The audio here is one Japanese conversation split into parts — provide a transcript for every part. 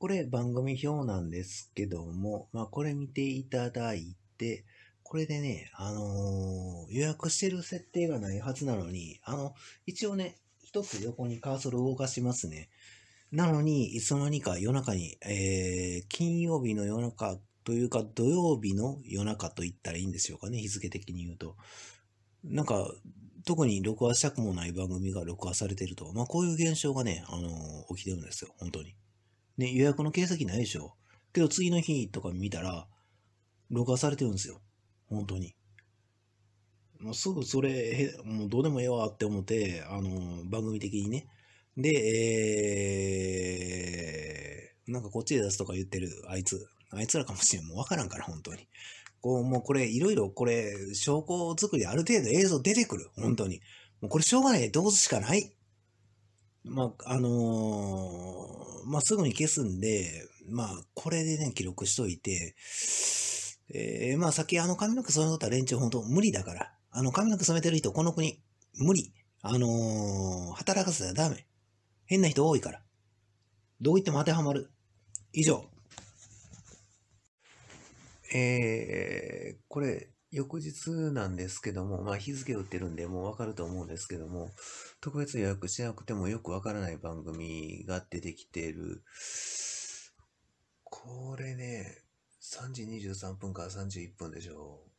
これ番組表なんですけども、まあこれ見ていただいて、これでね、あのー、予約してる設定がないはずなのに、あの、一応ね、一つ横にカーソルを動かしますね。なのに、いつの間にか夜中に、えー、金曜日の夜中というか土曜日の夜中と言ったらいいんでしょうかね、日付的に言うと。なんか、特に録画したくもない番組が録画されてると。まあ、こういう現象がね、あのー、起きてるんですよ、本当に。ね、予約の形跡ないでしょ。けど次の日とか見たら、録画されてるんですよ。本当に。もうすぐそれ、もうどうでもええわって思って、あの、番組的にね。で、えー、なんかこっちで出すとか言ってる、あいつ。あいつらかもしれん。もうわからんから、本当に。こう、もうこれ、いろいろこれ、証拠作りある程度映像出てくる。本当に。もうこれしょうがない。どうすしかない。まあ、あのー、まあ、すぐに消すんで、まあ、これでね、記録しといて、えー、まあ、さっきあの髪の毛染めとった連中本当無理だから。あの髪の毛染めてる人、この国、無理。あのー、働かせたらダメ。変な人多いから。どう言っても当てはまる。以上。えー、これ、翌日なんですけども、まあ日付打ってるんでもうわかると思うんですけども、特別予約しなくてもよくわからない番組が出てきてる。これね、3時23分から31分でしょう。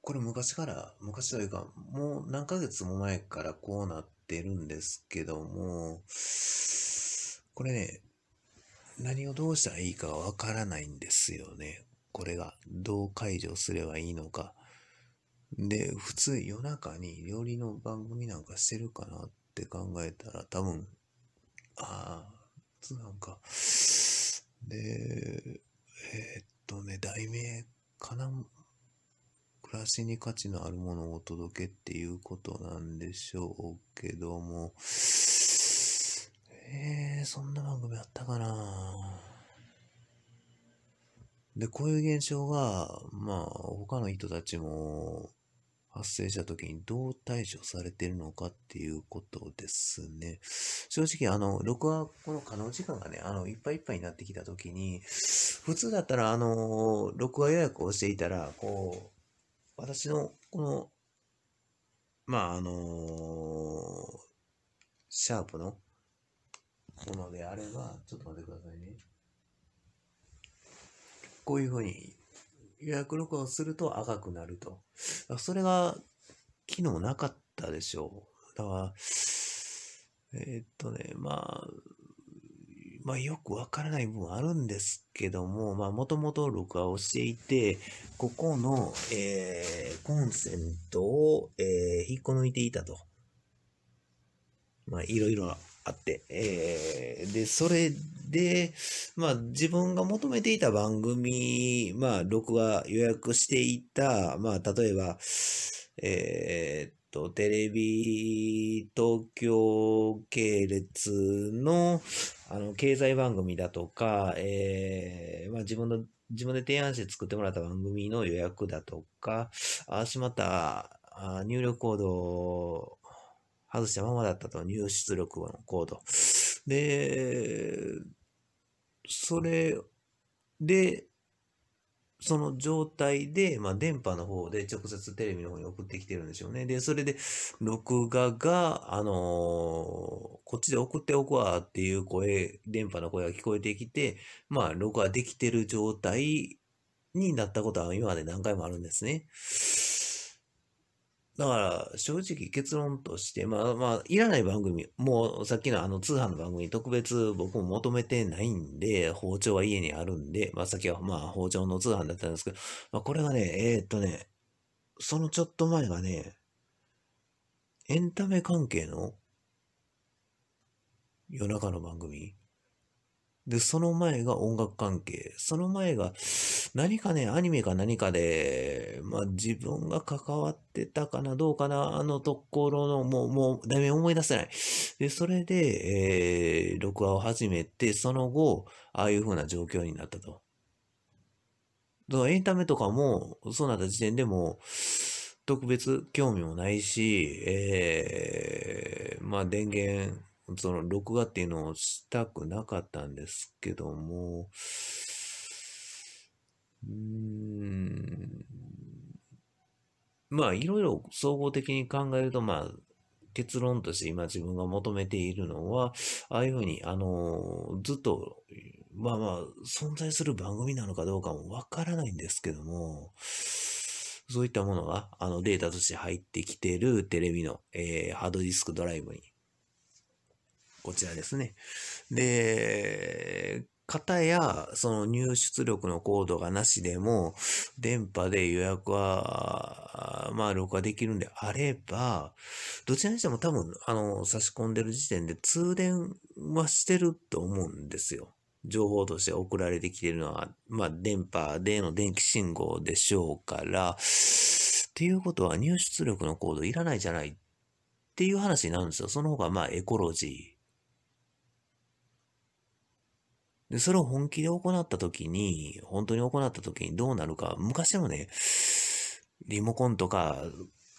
これ昔から、昔というか、もう何ヶ月も前からこうなってるんですけども、これね、何をどうしたらいいかわからないんですよね。これが。どう解除すればいいのか。で、普通夜中に料理の番組なんかしてるかなって考えたら多分、ああ、なんか、で、えー、っとね、題名かな暮らしに価値のあるものをお届けっていうことなんでしょうけども、えー、そんな番組あったかなで、こういう現象が、まあ、他の人たちも発生した時にどう対処されてるのかっていうことですね。正直、あの、録画、この可能時間がね、あの、いっぱいいっぱいになってきた時に、普通だったら、あの、録画予約をしていたら、こう、私の、この、まあ、あのシャープのものであれば、ちょっと待ってくださいね。こういうふうに予約録画をすると赤くなると。それが機能なかったでしょう。だから、えー、っとね、まあ、まあよくわからない部分あるんですけども、まあもともと録画をしていて、ここの、えー、コンセントを、えー、引っこ抜いていたと。まあいろいろあって、えー、で、それで、まあ自分が求めていた番組、まあ録画予約していた、まあ例えば、えー、っと、テレビ東京系列の、あの、経済番組だとか、えー、まあ自分の、自分で提案して作ってもらった番組の予約だとか、ああ、しまった、あ入力コード外したままだったと、入出力のコード。で、それで、その状態で、まあ、電波の方で直接テレビの方に送ってきてるんでしょうね。で、それで、録画が、あのー、こっちで送っておくわっていう声、電波の声が聞こえてきて、まあ、録画できてる状態になったことは今まで何回もあるんですね。だから、正直結論として、まあまあ、いらない番組、もうさっきのあの通販の番組特別僕も求めてないんで、包丁は家にあるんで、まあさっきはまあ包丁の通販だったんですけど、まあこれがね、えー、っとね、そのちょっと前がね、エンタメ関係の夜中の番組で、その前が音楽関係。その前が、何かね、アニメか何かで、まあ自分が関わってたかな、どうかな、あのところの、もう、もう、だめ思い出せない。で、それで、えー、録画を始めて、その後、ああいう風な状況になったと。だからエンタメとかも、そうなった時点でも、特別興味もないし、えー、まあ電源、その録画っていうのをしたくなかったんですけども、うーん、まあいろいろ総合的に考えると、まあ結論として今自分が求めているのは、ああいうふうに、あの、ずっと、まあまあ、存在する番組なのかどうかもわからないんですけども、そういったものが、あの、データとして入ってきてるテレビの、えー、ハードディスクドライブにこちらですね。で、方や、その入出力のコードがなしでも、電波で予約は、まあ、録画できるんであれば、どちらにしても多分、あの、差し込んでる時点で通電はしてると思うんですよ。情報として送られてきてるのは、まあ、電波での電気信号でしょうから、っていうことは入出力のコードいらないじゃないっていう話になるんですよ。その方が、まあ、エコロジー。で、それを本気で行った時に、本当に行った時にどうなるか、昔のね、リモコンとか、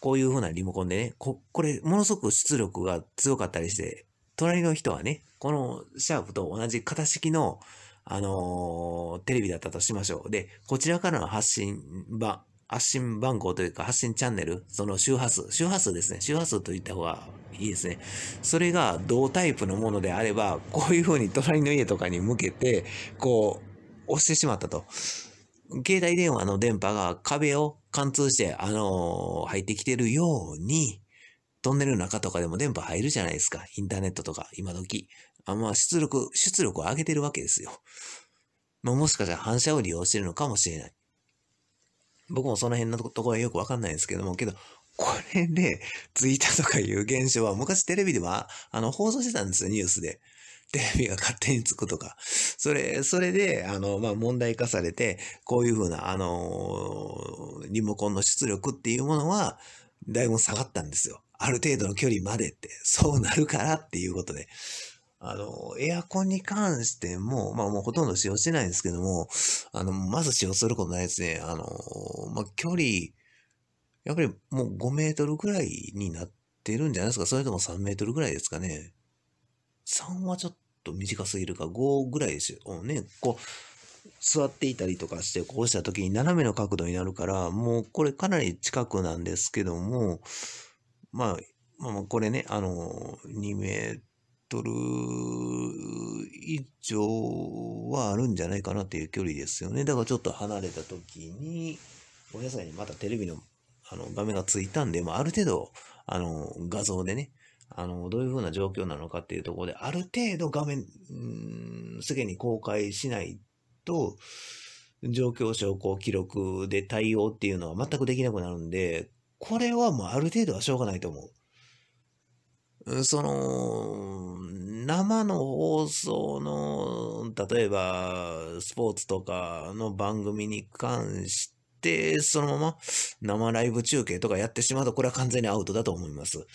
こういう風なリモコンでね、こ、これ、ものすごく出力が強かったりして、隣の人はね、このシャープと同じ型式の、あのー、テレビだったとしましょう。で、こちらからの発信場、発信番号というか発信チャンネル、その周波数、周波数ですね。周波数と言った方がいいですね。それが同タイプのものであれば、こういうふうに隣の家とかに向けて、こう、押してしまったと。携帯電話の電波が壁を貫通して、あのー、入ってきてるように、トンネルの中とかでも電波入るじゃないですか。インターネットとか、今時。あまあ、出力、出力を上げてるわけですよ。まあ、もしかしたら反射を利用してるのかもしれない。僕もその辺のところはよくわかんないですけども、けど、これで、ツイッターとかいう現象は、昔テレビでは、あの、放送してたんですよ、ニュースで。テレビが勝手につくとか。それ、それで、あの、まあ、問題化されて、こういうふうな、あのー、リモコンの出力っていうものは、だいぶ下がったんですよ。ある程度の距離までって。そうなるからっていうことで。あの、エアコンに関しても、まあもうほとんど使用してないんですけども、あの、まず使用することないですね。あの、まあ距離、やっぱりもう5メートルぐらいになってるんじゃないですかそれとも3メートルぐらいですかね。3はちょっと短すぎるか、5ぐらいですよ。ね、こう、座っていたりとかして、こうした時に斜めの角度になるから、もうこれかなり近くなんですけども、まあ、まあ、これね、あの、2メートル、トル以上はあるんじゃないかなっていう距離ですよね。だからちょっと離れた時に、お野菜にまたテレビのあの画面がついたんで、まあ、ある程度、あの、画像でね、あの、どういう風な状況なのかっていうところで、ある程度画面、すでに公開しないと、状況証拠記録で対応っていうのは全くできなくなるんで、これはもうある程度はしょうがないと思う。その、生の放送の、例えば、スポーツとかの番組に関して、そのまま生ライブ中継とかやってしまうと、これは完全にアウトだと思います。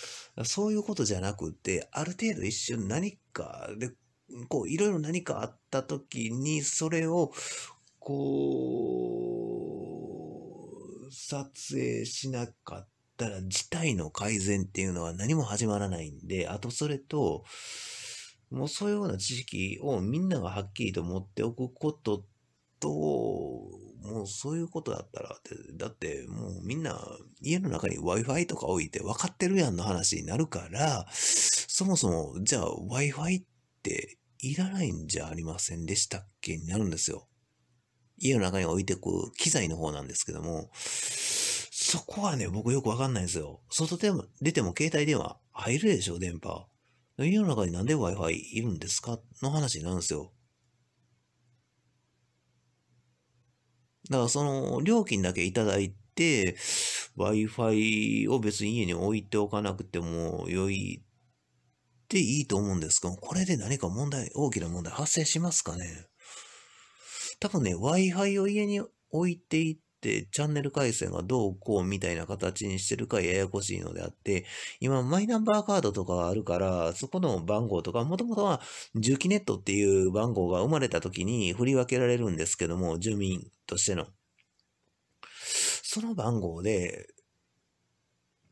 そういうことじゃなくて、ある程度一瞬何かで、こう、いろいろ何かあった時に、それを、こう、撮影しなかった。だから事態の改善っていうのは何も始まらないんで、あとそれと、もうそういうような知識をみんながはっきりと持っておくことと、もうそういうことだったら、だってもうみんな家の中に Wi-Fi とか置いて分かってるやんの話になるから、そもそもじゃあ Wi-Fi っていらないんじゃありませんでしたっけになるんですよ。家の中に置いてく機材の方なんですけども、そこはね、僕よくわかんないんですよ。外でも、出ても携帯電話入るでしょ、電波。家の中になんで Wi-Fi いるんですかの話になるんですよ。だからその料金だけいただいて、Wi-Fi を別に家に置いておかなくても良いっていいと思うんですが、これで何か問題、大きな問題発生しますかね多分ね、Wi-Fi を家に置いてい、チャンネル回線がどうこうみたいな形にしてるかややこしいのであって、今、マイナンバーカードとかあるから、そこの番号とか、もともとは、住基ネットっていう番号が生まれた時に振り分けられるんですけども、住民としての。その番号で、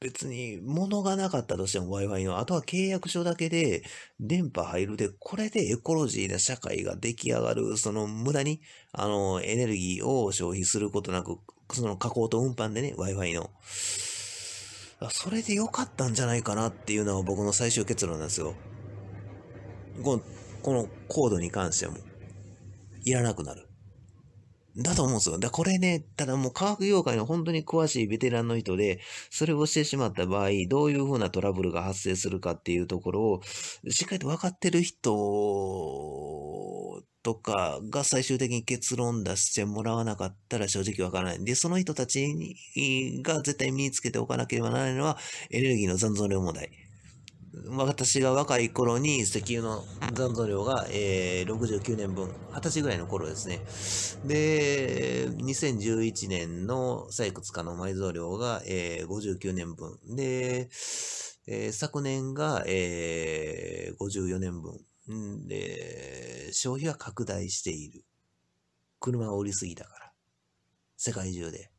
別に物がなかったとしても Wi-Fi の、あとは契約書だけで電波入るで、これでエコロジーな社会が出来上がる、その無駄に、あの、エネルギーを消費することなく、その加工と運搬でね、Wi-Fi の。それで良かったんじゃないかなっていうのは僕の最終結論なんですよ。この、このコードに関しても、いらなくなる。だと思うんですよ。だこれね、ただもう科学業界の本当に詳しいベテランの人で、それをしてしまった場合、どういうふうなトラブルが発生するかっていうところを、しっかりと分かってる人とかが最終的に結論出してもらわなかったら正直わからない。で、その人たちが絶対身につけておかなければならないのは、エネルギーの残存量問題。私が若い頃に石油の残存量が、えー、69年分、20歳ぐらいの頃ですね。で、2011年の採掘家の埋蔵量が、えー、59年分。で、えー、昨年が、えー、54年分。で、消費は拡大している。車を売りすぎたから。世界中で。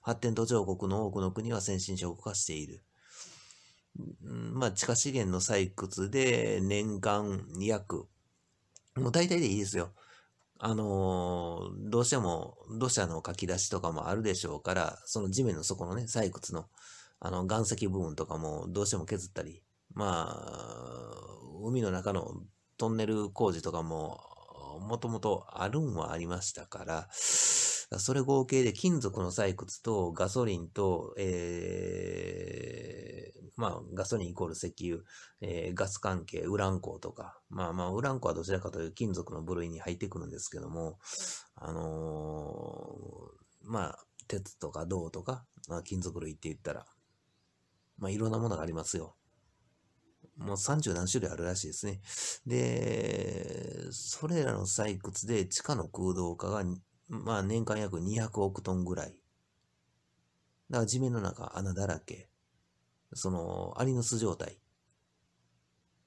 発展途上国の多くの国は先進諸国化している。まあ、地下資源の採掘で年間約、もう大体でいいですよ。あのー、どうしても土砂の書き出しとかもあるでしょうから、その地面の底のね、採掘の、あの、岩石部分とかもどうしても削ったり、まあ、海の中のトンネル工事とかも、もともとあるんはありましたから、それ合計で金属の採掘とガソリンと、えーまあ、ガソリンイコール石油、えー、ガス関係、ウラン鉱とか、まあまあ、ウラン鉱はどちらかという金属の部類に入ってくるんですけども、あのー、まあ、鉄とか銅とか、まあ、金属類って言ったら、まあ、いろんなものがありますよ。もう30何種類あるらしいですね。で、それらの採掘で地下の空洞化が、まあ年間約200億トンぐらい。だから地面の中穴だらけ。その、アリの巣状態。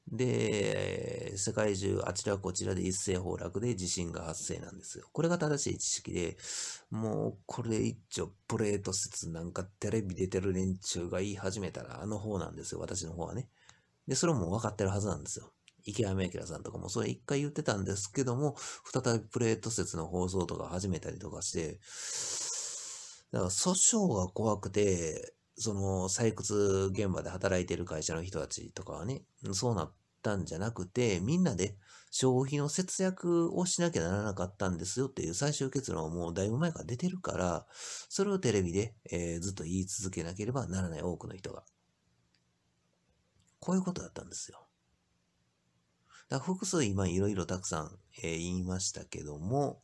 で、世界中あちらこちらで一斉崩落で地震が発生なんですよ。これが正しい知識で、もうこれ一丁プレート説なんかテレビ出てる連中が言い始めたらあの方なんですよ、私の方はね。で、それも分かってるはずなんですよ。池上明さんとかもそれ一回言ってたんですけども、再びプレート説の放送とか始めたりとかして、だから訴訟が怖くて、その採掘現場で働いてる会社の人たちとかはね、そうなったんじゃなくて、みんなで消費の節約をしなきゃならなかったんですよっていう最終結論はもうだいぶ前から出てるから、それをテレビで、えー、ずっと言い続けなければならない多くの人が。こういうことだったんですよ。だから複数今いろいろたくさん、えー、言いましたけども、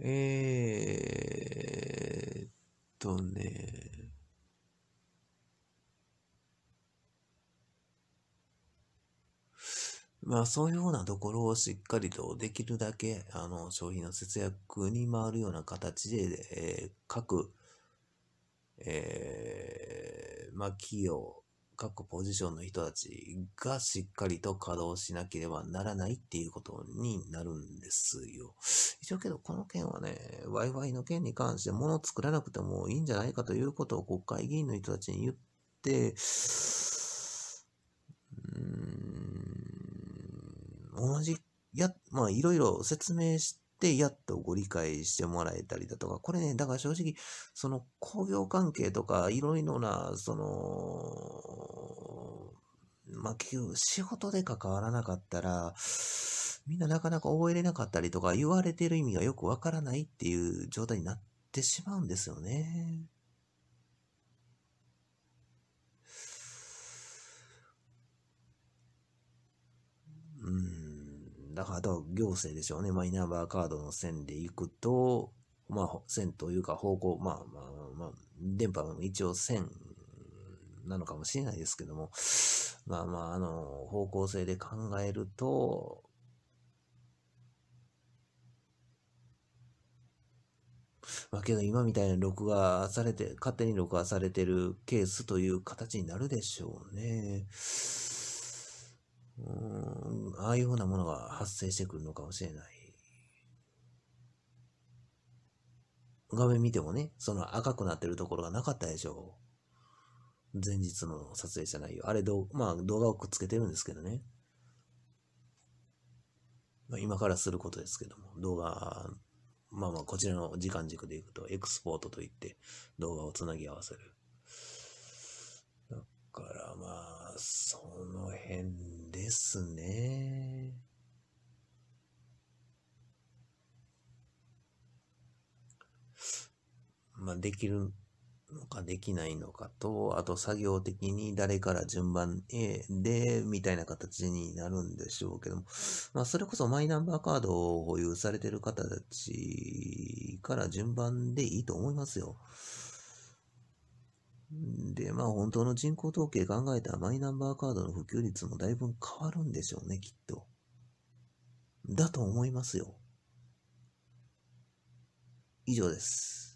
えー、っとね、まあそういうようなところをしっかりとできるだけあの商品の節約に回るような形で、えー、各、えー、まあ企業、各ポジションの人たちがしっかりと稼働しなければならないっていうことになるんですよ。一応けどこの件はね、Wi-Fi の件に関して物を作らなくてもいいんじゃないかということを国会議員の人たちに言って、うん、同じ、や、まあいろいろ説明して、で、やっとご理解してもらえたりだとか、これね、だから正直、その工業関係とか、いろいろな、その、まあ、仕事で関わらなかったら、みんななかなか覚えれなかったりとか、言われてる意味がよくわからないっていう状態になってしまうんですよね。うん。だから、行政でしょうね。マイナンバーカードの線で行くと、まあ、線というか方向、まあまあまあ、電波も一応線なのかもしれないですけども、まあまあ、あの、方向性で考えると、まあけど今みたいな録画されて、勝手に録画されてるケースという形になるでしょうね。うんああいうふうなものが発生してくるのかもしれない。画面見てもね、その赤くなってるところがなかったでしょう。前日の撮影しないよ。あれど、まあ動画をくっつけてるんですけどね。まあ、今からすることですけども、動画、まあまあこちらの時間軸でいくと、エクスポートといって動画をつなぎ合わせる。だからまあ、その辺ですね。まあ、できるのかできないのかと、あと作業的に誰から順番で、みたいな形になるんでしょうけども、まあ、それこそマイナンバーカードを保有されてる方たちから順番でいいと思いますよ。で、まあ本当の人口統計考えたらマイナンバーカードの普及率もだいぶ変わるんでしょうね、きっと。だと思いますよ。以上です。